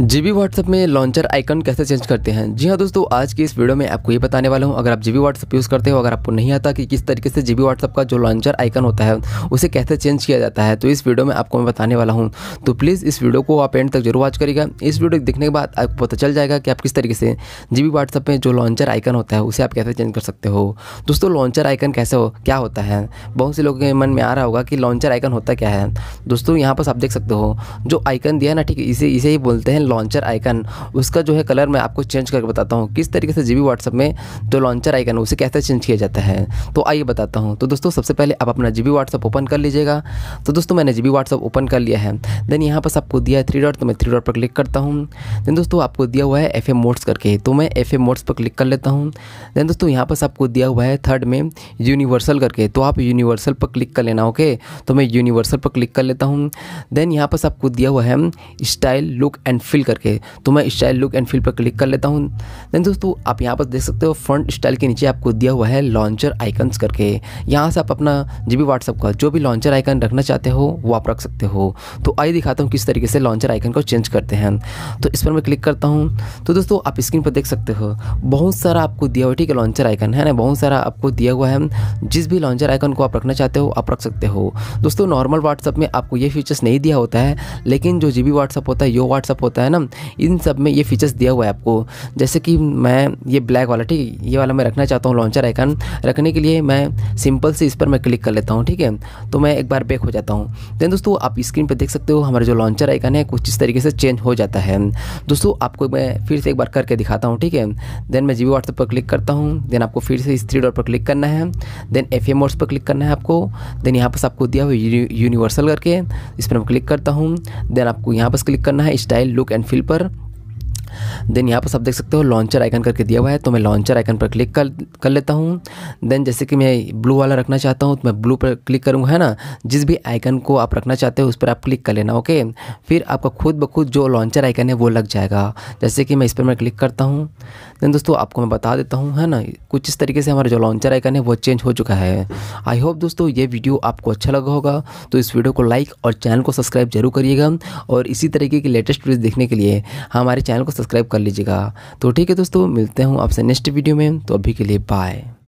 GB WhatsApp में launcher icon कैसे change करते हैं जी हाँ दोस्तों आज की इस वीडियो में आपको ये बताने वाला हूँ अगर आप जीबी व्हाट्सएप यूज़ करते हो अगर आपको नहीं आता कि किस तरीके से जीबी व्हाट्सएप का जो लॉन्चर आइकन होता है उसे कैसे चेंज किया जाता है तो इस वीडियो में आपको मैं बताने वाला हूँ तो प्लीज़ इस वीडियो को आप एंड तक जरूर वॉच करिएगा इस वीडियो देखने के बाद आपको पता चल जाएगा कि आप किस तरीके से जीबी व्हाट्सएप में जो लॉन्चर आइकन होता है उसे आप कैसे चेंज कर सकते हो दोस्तों लॉन्चर आइकन कैसे हो क्या होता है बहुत से लोगों के मन में आ रहा होगा कि लॉन्चर आइकन होता क्या है दोस्तों यहाँ पर आप देख सकते हो जो आइकन दिया ना ठीक इसे इसे ही बोलते हैं लॉन्चर आइकन उसका जो है कलर मैं आपको चेंज करके बताता हूँ किस तरीके से जी बी व्हाट्सअप में जो लॉन्चर आइकन है उसे कैसे चेंज किया जाता है तो आइए बताता हूँ तो दोस्तों सबसे पहले आप अपना जी बी व्हाट्सअप ओपन कर लीजिएगा तो दोस्तों मैंने जी व्हाट्सअप ओपन कर लिया है देन यहाँ पर आपको दिया है थ्री डॉट तो मैं थ्री डॉट पर क्लिक करता हूँ देन दोस्तों आपको दिया हुआ है एफ एम मोड्स करके तो मैं एफ एम मोड्स पर क्लिक कर लेता हूँ देन दोस्तों यहाँ पर आपको दिया हुआ है थर्ड में यूनिवर्सल करके तो आप यूनिवर्सल पर क्लिक कर लेना ओके तो मैं यूनिवर्सल पर क्लिक कर लेता हूँ देन यहाँ पर आपको दिया हुआ है style look and fit fill करके तो मैं स्टाइल लुक एंड फिल पर क्लिक कर लेता हूँ देन दोस्तों आप यहाँ पर देख सकते हो फ्रंट स्टाइल के नीचे आपको दिया हुआ है लॉन्चर आइकन्स करके यहाँ से आप अपना जी भी व्हाट्सअप का जो भी लॉन्चर आइकन रखना चाहते हो वो आप रख सकते हो तो आइए दिखाता हूँ किस तरीके से लॉन्चर आइकन को चेंज करते हैं तो इस पर मैं क्लिक करता हूँ तो दोस्तों आप स्क्रीन पर देख सकते हो बहुत सारा आपको दिया हुआ ठीक है लॉन्चर आइकन है ना बहुत सारा आपको दिया हुआ है जिस भी लॉन्चर आइकन को आप रखना चाहते हो आप रख सकते हो दोस्तों नॉर्मल व्हाट्सअप में आपको ये फीचर्स नहीं दिया होता है लेकिन जो जी बी व्हाट्सअप होता है यो व्हाट्सअप होता है है ना इन सब में ये फीचर्स दिया हुआ है आपको जैसे कि मैं ये ब्लैक वाला ठीक ये वाला मैं रखना चाहता हूँ लॉन्चर आइकन रखने के लिए मैं सिंपल से इस पर मैं क्लिक कर लेता हूँ ठीक है तो मैं एक बार बैक हो जाता हूँ देन दोस्तों आप स्क्रीन पर देख सकते हो हमारा जो लॉन्चर आइकन है कुछ इस तरीके से चेंज हो जाता है दोस्तों आपको मैं फिर से एक बार करके दिखाता हूँ ठीक है देन मैं जी व्हाट्सएप पर क्लिक करता हूँ देन आपको फिर से इस थ्री डॉट पर क्लिक करना है देन एफ एम पर क्लिक करना है आपको देन यहाँ पर आपको दिया हुआ यूनिवर्सल करके इस पर मैं क्लिक करता हूँ देन आपको यहाँ पर क्लिक करना है स्टाइल लुक एंड पर देन यहाँ पर आप देख सकते हो लॉन्चर आइकन करके दिया हुआ है तो मैं लॉन्चर आइकन पर क्लिक कर कर लेता हूँ देन जैसे कि मैं ब्लू वाला रखना चाहता हूँ तो मैं ब्लू पर क्लिक करूँगा है ना जिस भी आइकन को आप रखना चाहते हो उस पर आप क्लिक कर लेना ओके फिर आपका खुद ब खुद जो लॉन्चर आइकन है वो लग जाएगा जैसे कि मैं इस पर मैं क्लिक करता हूँ देन दोस्तों आपको मैं बता देता हूँ है ना कुछ इस तरीके से हमारा जो लॉन्चर आइकन है वो चेंज हो चुका है आई होप दोस्तों ये वीडियो आपको अच्छा लगा होगा तो इस वीडियो को लाइक और चैनल को सब्सक्राइब जरूर करिएगा और इसी तरीके की लेटेस्ट वीडियो देखने के लिए हमारे चैनल को सब्सक्राइब कर लीजिएगा तो ठीक है दोस्तों मिलते हूँ आपसे नेक्स्ट वीडियो में तो अभी के लिए बाय